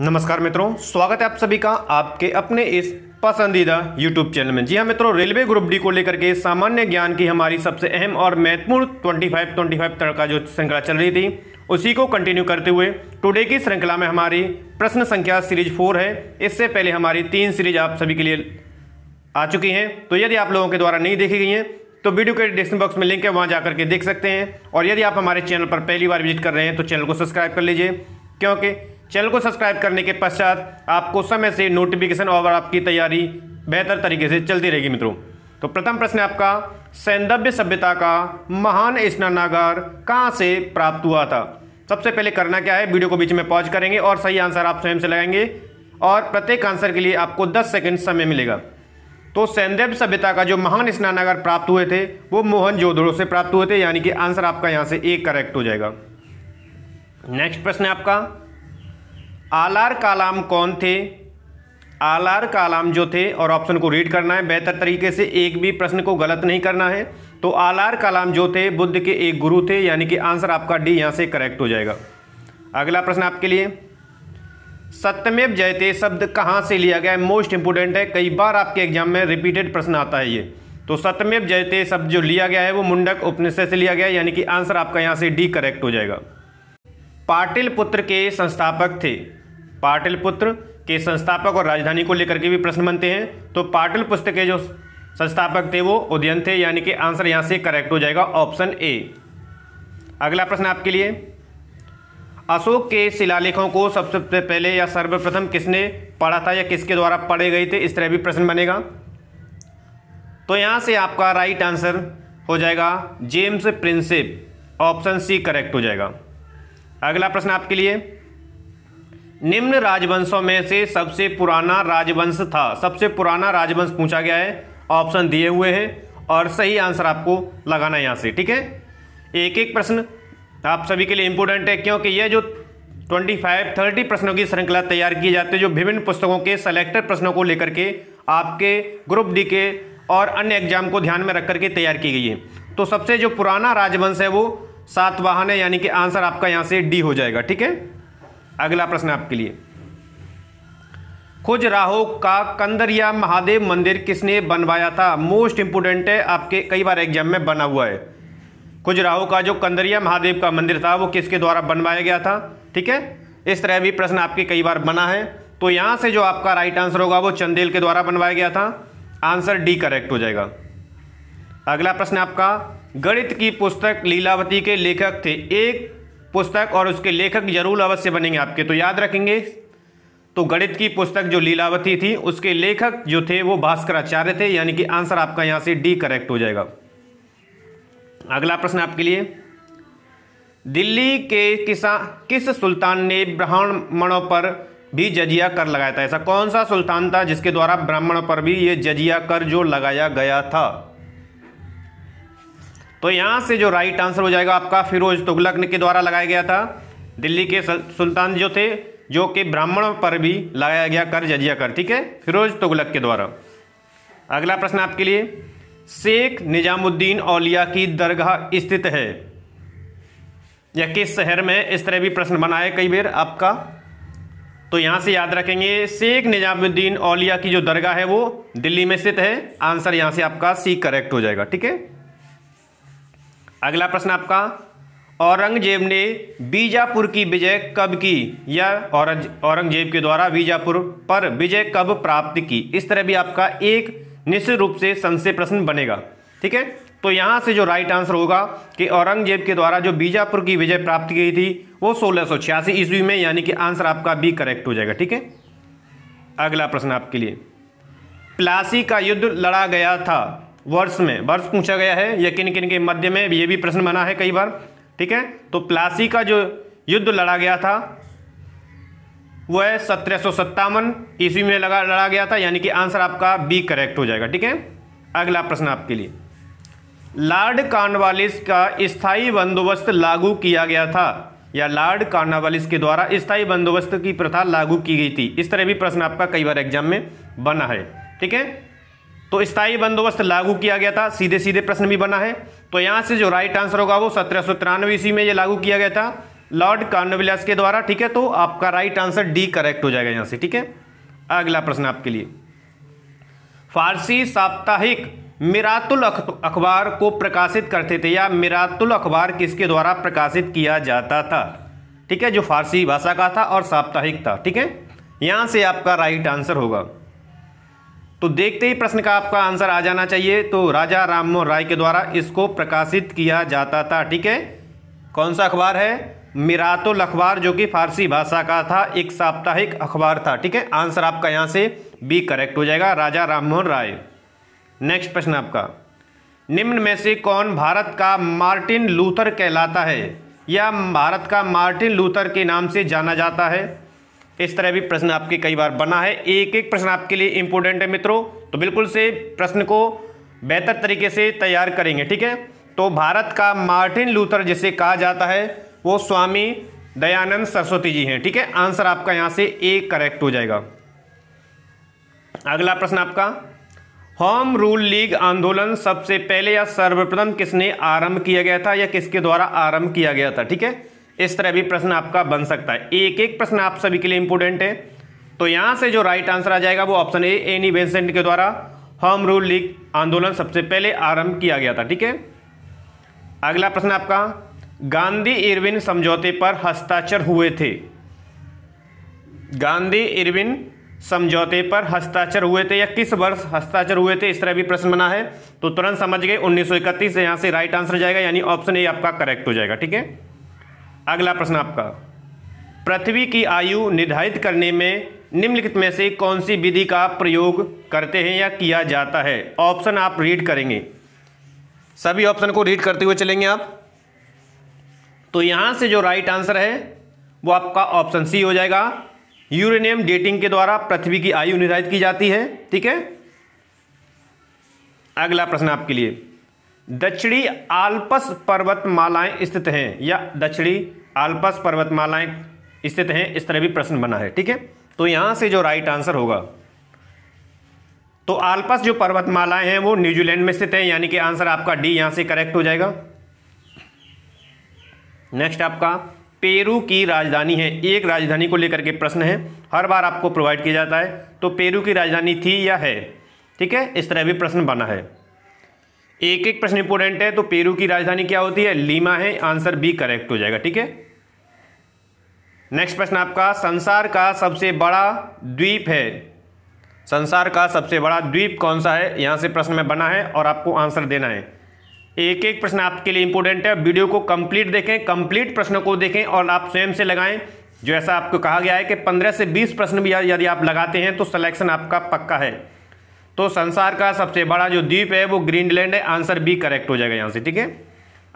नमस्कार मित्रों स्वागत है आप सभी का आपके अपने इस पसंदीदा YouTube चैनल में जी हाँ मित्रों रेलवे ग्रुप डी को लेकर के सामान्य ज्ञान की हमारी सबसे अहम और महत्वपूर्ण 25 25 तड़का जो श्रृंखला चल रही थी उसी को कंटिन्यू करते हुए टुडे की श्रृंखला में हमारी प्रश्न संख्या सीरीज फोर है इससे पहले हमारी तीन सीरीज आप सभी के लिए आ चुकी हैं तो यदि आप लोगों के द्वारा नहीं देखी गई हैं तो वीडियो के डिस्क्रिप्शन बॉक्स में लिंक है वहाँ जाकर के देख सकते हैं और यदि आप हमारे चैनल पर पहली बार विजिट कर रहे हैं तो चैनल को सब्सक्राइब कर लीजिए क्योंकि चैनल को सब्सक्राइब करने के पश्चात आपको समय से नोटिफिकेशन और आपकी तैयारी बेहतर तरीके से चलती रहेगी मित्रों तो प्रथम प्रश्न आपका सैंदव्य सभ्यता का महान स्नानागार कहाँ से प्राप्त हुआ था सबसे पहले करना क्या है वीडियो को बीच में पॉज करेंगे और सही आंसर आप स्वयं से लगाएंगे और प्रत्येक आंसर के लिए आपको 10 सेकंड समय मिलेगा तो सैंधव्य सभ्यता का जो महान स्नानागार प्राप्त हुए थे वो जोधड़ो से प्राप्त हुए थे यानी कि आंसर आपका यहाँ से एक करेक्ट हो जाएगा नेक्स्ट प्रश्न आपका आलार कालाम कौन थे आलार कालाम जो थे और ऑप्शन को रीड करना है बेहतर तरीके से एक भी प्रश्न को गलत नहीं करना है तो आलार कालाम जो थे बुद्ध के एक गुरु थे यानी कि आंसर आपका डी यहाँ से करेक्ट हो जाएगा अगला प्रश्न आपके लिए सत्यमेव जयते शब्द कहाँ से लिया गया है मोस्ट इंपोर्टेंट है कई बार आपके एग्जाम में रिपीटेड प्रश्न आता है ये तो सत्यमेव जयते शब्द जो लिया गया है वो मुंडक उपनिषद से लिया गया यानी कि आंसर आपका यहाँ से डी करेक्ट हो जाएगा पाटिल पुत्र के संस्थापक थे पाटिल पुत्र के संस्थापक और राजधानी को लेकर के भी प्रश्न बनते हैं तो पाटिल पुस्तक के जो संस्थापक थे वो उदयन थे यानी कि आंसर यहाँ से करेक्ट हो जाएगा ऑप्शन ए अगला प्रश्न आपके लिए अशोक के शिलालेखों को सबसे पहले या सर्वप्रथम किसने पढ़ा था या किसके द्वारा पढ़े गए थे इस तरह भी प्रश्न बनेगा तो यहाँ से आपका राइट आंसर हो जाएगा James Prinsep option C correct हो जाएगा अगला प्रश्न आपके लिए निम्न राजवंशों में से सबसे पुराना राजवंश था सबसे पुराना राजवंश पूछा गया है ऑप्शन दिए हुए हैं और सही आंसर आपको लगाना है यहाँ से ठीक है एक एक प्रश्न आप सभी के लिए इम्पोर्टेंट है क्योंकि यह जो 25 30 प्रश्नों की श्रृंखला तैयार की जाती है जो विभिन्न पुस्तकों के सेलेक्टेड प्रश्नों को लेकर के आपके ग्रुप डी के और अन्य एग्जाम को ध्यान में रख करके तैयार की गई है तो सबसे जो पुराना राजवंश है वो सातवाहन है यानी कि आंसर आपका यहाँ से डी हो जाएगा ठीक है अगला प्रश्न आपके लिए खुज राहो का कंदरिया महादेव मंदिर किसने बनवाया था मोस्ट इंपोर्टेंट है आपके कई बार एग्जाम में बना हुआ है खुज राहो का जो कंदरिया महादेव का मंदिर था वो किसके द्वारा बनवाया गया था ठीक है इस तरह भी प्रश्न आपके कई बार बना है तो यहां से जो आपका राइट आंसर होगा वो चंदेल के द्वारा बनवाया गया था आंसर डी करेक्ट हो जाएगा अगला प्रश्न आपका गणित की पुस्तक लीलावती के लेखक थे एक पुस्तक और उसके लेखक जरूर अवश्य बनेंगे आपके तो याद रखेंगे तो गणित की पुस्तक जो लीलावती थी उसके लेखक जो थे वो भास्कराचार्य थे यानी कि आंसर आपका यहाँ से डी करेक्ट हो जाएगा अगला प्रश्न आपके लिए दिल्ली के किसा किस सुल्तान ने ब्राह्मणों पर भी जजिया कर लगाया था ऐसा कौन सा सुल्तान था जिसके द्वारा ब्राह्मणों पर भी ये जजिया कर जो लगाया गया था तो यहाँ से जो राइट आंसर हो जाएगा आपका फिरोज तुगलक के द्वारा लगाया गया था दिल्ली के सुल्तान जो थे जो कि ब्राह्मण पर भी लगाया गया कर जजिया कर ठीक है फिरोज तुगलक के द्वारा अगला प्रश्न आपके लिए शेख निजामुद्दीन औलिया की दरगाह स्थित है या किस शहर में इस तरह भी प्रश्न बनाए कई बार आपका तो यहाँ से याद रखेंगे शेख निजामुद्दीन औलिया की जो दरगाह है वो दिल्ली में स्थित है आंसर यहाँ से आपका सी करेक्ट हो जाएगा ठीक है अगला प्रश्न आपका औरंगजेब ने बीजापुर की विजय कब की या औरंगजेब के द्वारा बीजापुर पर विजय कब प्राप्त की इस तरह भी आपका एक निश्चित रूप से संशय प्रश्न बनेगा ठीक है तो यहां से जो राइट आंसर होगा कि औरंगजेब के द्वारा जो बीजापुर की विजय प्राप्त की थी वो सोलह सौ छियासी ईस्वी में यानी कि आंसर आपका बी करेक्ट हो जाएगा ठीक है अगला प्रश्न आपके लिए प्लासी का युद्ध लड़ा गया था वर्ष में वर्ष पूछा गया है या किन किन के मध्य में ये भी प्रश्न बना है कई बार ठीक है तो प्लासी का जो युद्ध लड़ा गया था वो है सत्रह सौ सत्तावन ईस्वी में लगा लड़ा गया था यानी कि आंसर आपका बी करेक्ट हो जाएगा ठीक है अगला प्रश्न आपके लिए लॉर्ड कार्नवालिस का स्थायी बंदोबस्त लागू किया गया था या लॉर्ड कार्नवालिस के द्वारा स्थायी बंदोबस्त की प्रथा लागू की गई थी इस तरह भी प्रश्न आपका कई बार एग्जाम में बना है ठीक है तो स्थायी बंदोबस्त लागू किया गया था सीधे सीधे प्रश्न भी बना है तो यहाँ से जो राइट आंसर होगा वो सत्रह सौ तिरानवे ईस्वी में ये लागू किया गया था लॉर्ड कार्नविलियस के द्वारा ठीक है तो आपका राइट आंसर डी करेक्ट हो जाएगा यहाँ से ठीक है अगला प्रश्न आपके लिए फारसी साप्ताहिक मिरातुल अखबार को प्रकाशित करते थे या मिरातुल अखबार किसके द्वारा प्रकाशित किया जाता था ठीक है जो फारसी भाषा का था और साप्ताहिक था ठीक है यहाँ से आपका राइट आंसर होगा तो देखते ही प्रश्न का आपका आंसर आ जाना चाहिए तो राजा राममोहन राय के द्वारा इसको प्रकाशित किया जाता था ठीक है कौन सा अखबार है मिरातुल अखबार जो कि फारसी भाषा का था एक साप्ताहिक अखबार था ठीक है आंसर आपका यहाँ से बी करेक्ट हो जाएगा राजा राममोहन राय नेक्स्ट प्रश्न आपका निम्न में से कौन भारत का मार्टिन लूथर कहलाता है या भारत का मार्टिन लूथर के नाम से जाना जाता है इस तरह भी प्रश्न आपके कई बार बना है एक एक प्रश्न आपके लिए इंपॉर्टेंट है मित्रों तो बिल्कुल से प्रश्न को बेहतर तरीके से तैयार करेंगे ठीक है तो भारत का मार्टिन लूथर जिसे कहा जाता है वो स्वामी दयानंद सरस्वती जी हैं ठीक है आंसर आपका यहां से ए करेक्ट हो जाएगा अगला प्रश्न आपका होम रूल लीग आंदोलन सबसे पहले या सर्वप्रथम किसने आरंभ किया गया था या किसके द्वारा आरंभ किया गया था ठीक है इस तरह भी प्रश्न आपका बन सकता है एक एक प्रश्न आप सभी के लिए इंपोर्टेंट है तो यहां से जो राइट आंसर आ जाएगा वो ऑप्शन ए एनी बेंसेंट के द्वारा होम रूल लीग आंदोलन सबसे पहले आरंभ किया गया था ठीक है अगला प्रश्न आपका गांधी इरविन समझौते पर हस्ताक्षर हुए थे गांधी इरविन समझौते पर हस्ताक्षर हुए थे या किस वर्ष हस्ताक्षर हुए थे इस तरह भी प्रश्न बना है तो तुरंत समझ गए उन्नीस सौ इकतीस यहां से राइट आंसर जाएगा यानी ऑप्शन ए आपका करेक्ट हो जाएगा ठीक है अगला प्रश्न आपका पृथ्वी की आयु निर्धारित करने में निम्नलिखित में से कौन सी विधि का प्रयोग करते हैं या किया जाता है ऑप्शन आप रीड करेंगे सभी ऑप्शन को रीड करते हुए चलेंगे आप तो यहां से जो राइट आंसर है वो आपका ऑप्शन सी हो जाएगा यूरेनियम डेटिंग के द्वारा पृथ्वी की आयु निर्धारित की जाती है ठीक है अगला प्रश्न आपके लिए दक्षिणी आल्पस पर्वतमालाएं स्थित हैं या दक्षिणी आल्पस पर्वतमालाएं स्थित हैं इस तरह भी प्रश्न बना है ठीक है तो यहां से जो राइट आंसर होगा तो आल्पस जो पर्वतमालाएं हैं वो न्यूजीलैंड में स्थित हैं यानी कि आंसर आपका डी यहां से करेक्ट हो जाएगा नेक्स्ट आपका पेरू की राजधानी है एक राजधानी को लेकर के प्रश्न है हर बार आपको प्रोवाइड किया जाता है तो पेरू की राजधानी थी या है ठीक है इस तरह भी प्रश्न बना है एक एक प्रश्न इंपोर्टेंट है तो पेरू की राजधानी क्या होती है लीमा है आंसर बी करेक्ट हो जाएगा ठीक है नेक्स्ट प्रश्न आपका संसार का सबसे बड़ा द्वीप है संसार का सबसे बड़ा द्वीप कौन सा है यहां से प्रश्न में बना है और आपको आंसर देना है एक एक प्रश्न आपके लिए इंपोर्टेंट है वीडियो को कंप्लीट देखें कंप्लीट प्रश्नों को देखें और आप स्वयं से लगाएं जो ऐसा आपको कहा गया है कि 15 से 20 प्रश्न भी यदि आप लगाते हैं तो सिलेक्शन आपका पक्का है तो संसार का सबसे बड़ा जो द्वीप है वो ग्रीनलैंड है आंसर बी करेक्ट हो जाएगा यहाँ से ठीक है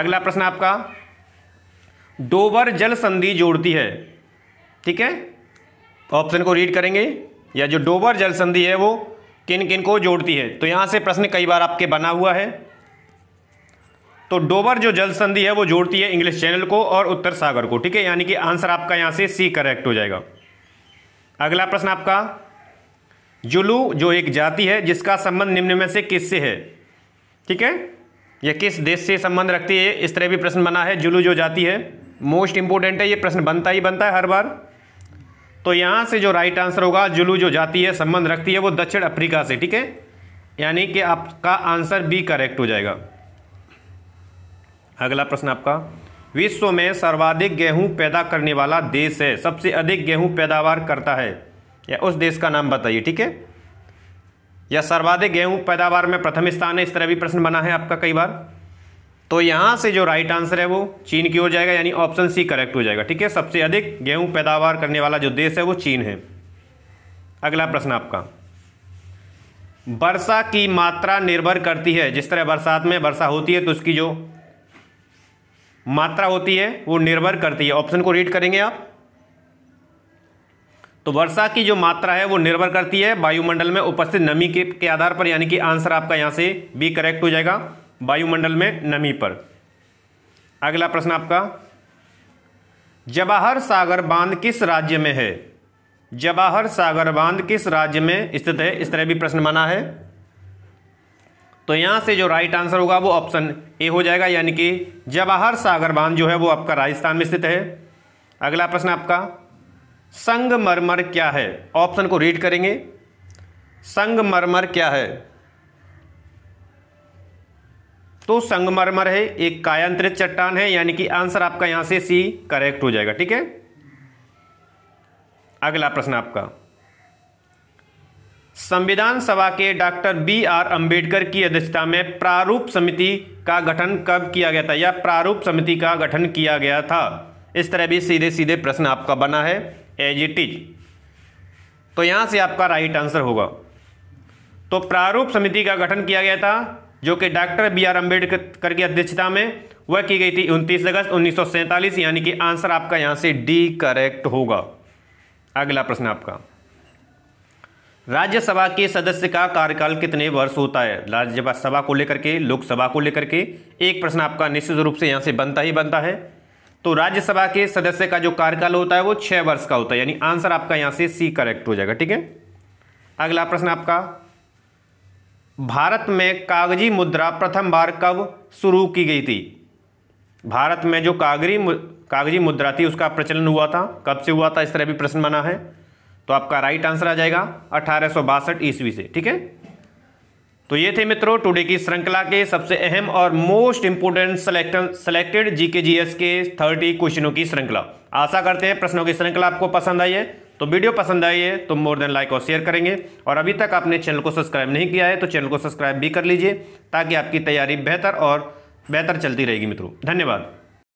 अगला प्रश्न आपका डोबर जल संधि जोड़ती है ठीक है ऑप्शन को रीड करेंगे या जो डोबर जल संधि है वो किन किन को जोड़ती है तो यहाँ से प्रश्न कई बार आपके बना हुआ है तो डोबर जो जल संधि है वो जोड़ती है इंग्लिश चैनल को और उत्तर सागर को ठीक है यानी कि आंसर आपका यहाँ से सी करेक्ट हो जाएगा अगला प्रश्न आपका जुलू जो एक जाति है जिसका संबंध निम्न में से किससे है ठीक है यह किस देश से संबंध रखती है इस तरह भी प्रश्न बना है जुलू जो जाति है मोस्ट इंपोर्टेंट है ये प्रश्न बनता ही बनता है हर बार तो यहाँ से जो राइट आंसर होगा जुलू जो जाति है संबंध रखती है वो दक्षिण अफ्रीका से ठीक है यानी कि आपका आंसर बी करेक्ट हो जाएगा अगला प्रश्न आपका विश्व में सर्वाधिक गेहूं पैदा करने वाला देश है सबसे अधिक गेहूं पैदावार करता है या उस देश का नाम बताइए ठीक है या सर्वाधिक गेहूं पैदावार में प्रथम स्थान है इस तरह भी प्रश्न बना है आपका कई बार तो यहां से जो राइट आंसर है वो चीन की हो जाएगा यानी ऑप्शन सी करेक्ट हो जाएगा ठीक है सबसे अधिक गेहूं पैदावार करने वाला जो देश है वो चीन है अगला प्रश्न आपका वर्षा की मात्रा निर्भर करती है जिस तरह बरसात में वर्षा होती है तो उसकी जो मात्रा होती है वो निर्भर करती है ऑप्शन को रीड करेंगे आप तो वर्षा की जो मात्रा है वो निर्भर करती है वायुमंडल में उपस्थित नमी के, के आधार पर यानी कि आंसर आपका यहाँ से बी करेक्ट हो जाएगा वायुमंडल में नमी पर अगला प्रश्न आपका जवाहर सागर बांध किस राज्य में है जवाहर सागर बांध किस राज्य में स्थित है इस तरह भी प्रश्न माना है तो यहां से जो राइट आंसर होगा वो ऑप्शन ए हो जाएगा यानी कि जवाहर सागर बांध जो है वो आपका राजस्थान में स्थित है अगला प्रश्न आपका संगमरमर क्या है ऑप्शन को रीड करेंगे संगमरमर क्या है तो संगमरमर है एक कायांत्रित चट्टान है यानी कि आंसर आपका यहां से सी करेक्ट हो जाएगा ठीक है अगला प्रश्न आपका संविधान सभा के डॉक्टर बी आर अंबेडकर की अध्यक्षता में प्रारूप समिति का गठन कब किया गया था या प्रारूप समिति का गठन किया गया था इस तरह भी सीधे सीधे प्रश्न आपका बना है एज इट इज तो यहां से आपका राइट आंसर होगा तो प्रारूप समिति का गठन किया गया था जो कि डॉक्टर बी आर अंबेडकर की अध्यक्षता में वह की गई थी 29 अगस्त उन्नीस यानी कि आंसर आपका यहां से डी करेक्ट होगा अगला प्रश्न आपका राज्यसभा के सदस्य का कार्यकाल कितने वर्ष होता है राज्यसभा को लेकर के लोकसभा को लेकर के एक प्रश्न आपका निश्चित रूप से यहां से बनता ही बनता है तो राज्यसभा के सदस्य का जो कार्यकाल होता है वो छह वर्ष का होता है यानी आंसर आपका यहां से सी करेक्ट हो जाएगा ठीक है अगला प्रश्न आपका भारत में कागजी मुद्रा प्रथम बार कब शुरू की गई थी भारत में जो कागरी कागजी मुद्रा थी उसका प्रचलन हुआ था कब से हुआ था इस तरह भी प्रश्न बना है तो आपका राइट आंसर आ जाएगा अठारह ईस्वी से ठीक है तो ये थे मित्रों टुडे की श्रृंखला के सबसे अहम और most important select selected GK GS के थर्टी क्वेश्चनों की श्रृंखला आशा करते हैं प्रश्नों की श्रृंखला आपको पसंद आई है तो वीडियो पसंद आई है तो मोर देन लाइक और शेयर करेंगे और अभी तक आपने चैनल को सब्सक्राइब नहीं किया है तो चैनल को सब्सक्राइब भी कर लीजिए ताकि आपकी तैयारी बेहतर और बेहतर चलती रहेगी मित्रों धन्यवाद